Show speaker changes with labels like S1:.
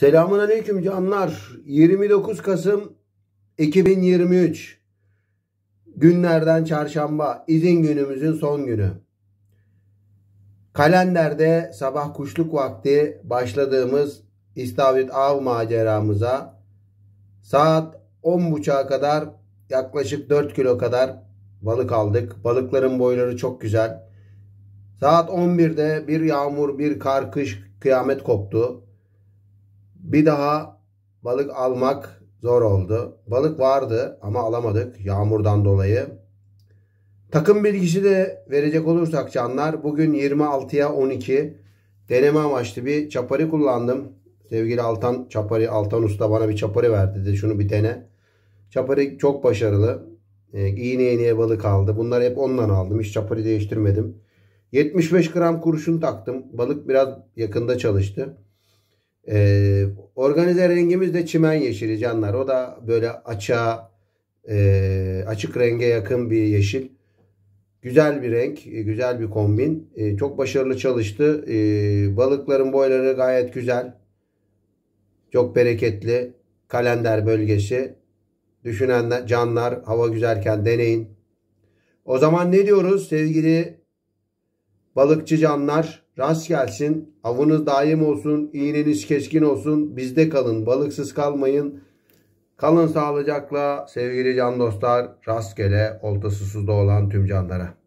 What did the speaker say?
S1: Selamun Aleyküm canlar. 29 Kasım 2023 günlerden çarşamba izin günümüzün son günü. Kalenderde sabah kuşluk vakti başladığımız İstavrit Av maceramıza saat 10.30'a kadar yaklaşık 4 kilo kadar balık aldık. Balıkların boyları çok güzel. Saat 11'de bir yağmur, bir kar, kış, kıyamet koptu. Bir daha balık almak zor oldu. Balık vardı ama alamadık yağmurdan dolayı. Takım bilgisi de verecek olursak canlar bugün 26'ya 12 deneme amaçlı bir çapari kullandım. Sevgili Altan Çapari, Altan Usta bana bir çapari verdi dedi şunu bir dene. Çapari çok başarılı. E, iğne iğneye balık aldı. Bunları hep ondan aldım. Hiç çapari değiştirmedim. 75 gram kurşun taktım. Balık biraz yakında çalıştı. Ee, organize rengimiz de çimen yeşili canlar. O da böyle açığa e, açık renge yakın bir yeşil. Güzel bir renk, e, güzel bir kombin. E, çok başarılı çalıştı. E, balıkların boyları gayet güzel. Çok bereketli. Kalender bölgesi. Düşünen canlar hava güzelken deneyin. O zaman ne diyoruz sevgili Balıkçı canlar rast gelsin. Avınız daim olsun. iğneniz keskin olsun. Bizde kalın. Balıksız kalmayın. Kalın sağlıcakla sevgili can dostlar. Rastgele olta susuzda olan tüm canlara.